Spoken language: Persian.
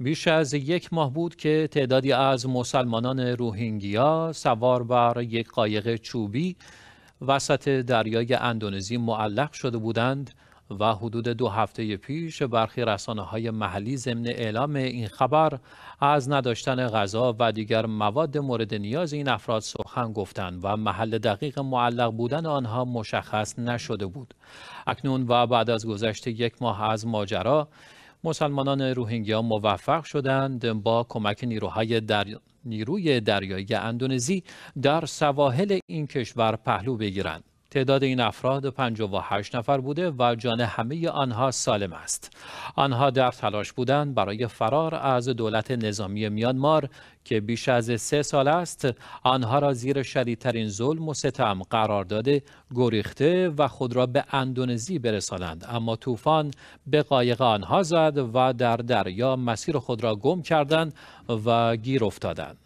بیش از یک ماه بود که تعدادی از مسلمانان روهینگیا سوار بر یک قایق چوبی وسط دریای اندونزی معلق شده بودند و حدود دو هفته پیش برخی رسانه های محلی ضمن اعلام این خبر از نداشتن غذا و دیگر مواد مورد نیاز این افراد سخن گفتند و محل دقیق معلق بودن آنها مشخص نشده بود اکنون و بعد از گذشت یک ماه از ماجرا مسلمانان روهینگیا موفق شدند با کمک نیروهای در... نیروی دریایی اندونزی در سواحل این کشور پهلو بگیرند. تعداد این افراد 58 نفر بوده و جان همه آنها سالم است. آنها در تلاش بودند برای فرار از دولت نظامی میانمار که بیش از سه سال است آنها را زیر شدیدترین ظلم و ستم قرار داده گریخته و خود را به اندونزی برسانند اما طوفان به قایق آنها زد و در دریا مسیر خود را گم کردند و گیر افتادند